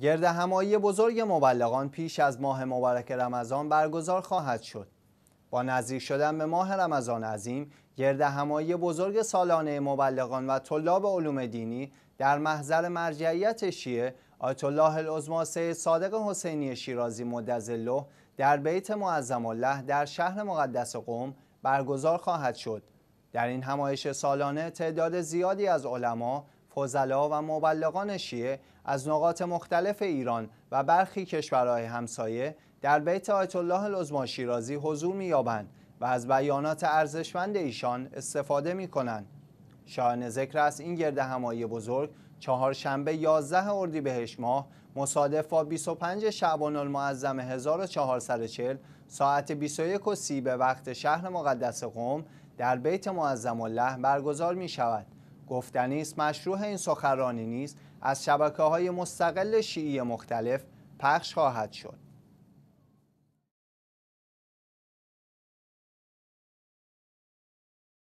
گرد همایی بزرگ مبلغان پیش از ماه مبارک رمضان برگزار خواهد شد. با نزدیک شدن به ماه رمضان عظیم، گرد همایی بزرگ سالانه مبلغان و طلاب علوم دینی در محضر مرجعیت شیعه آیت الله العظما صادق حسینی شیرازی مدظله در بیت معظم الله در شهر مقدس قوم برگزار خواهد شد. در این همایش سالانه تعداد زیادی از علما، فضلا و مبلغان شیعه از نقاط مختلف ایران و برخی کشورهای همسایه در بیت آیت الله العظما شیرازی حضور می‌یابند و از بیانات ارزشمند ایشان استفاده می‌کنند. شایان ذکر است این گرد همایی بزرگ چهارشنبه 11 اردیبهشت ماه مصادف با 25 شعبان المعظم 1440 ساعت 21 و به وقت شهر مقدس قوم در بیت معظم الله برگزار می شود. گفتنی است مشروع این سخرانی نیست از شبکه های مستقل شیعی مختلف پخش خواهد شد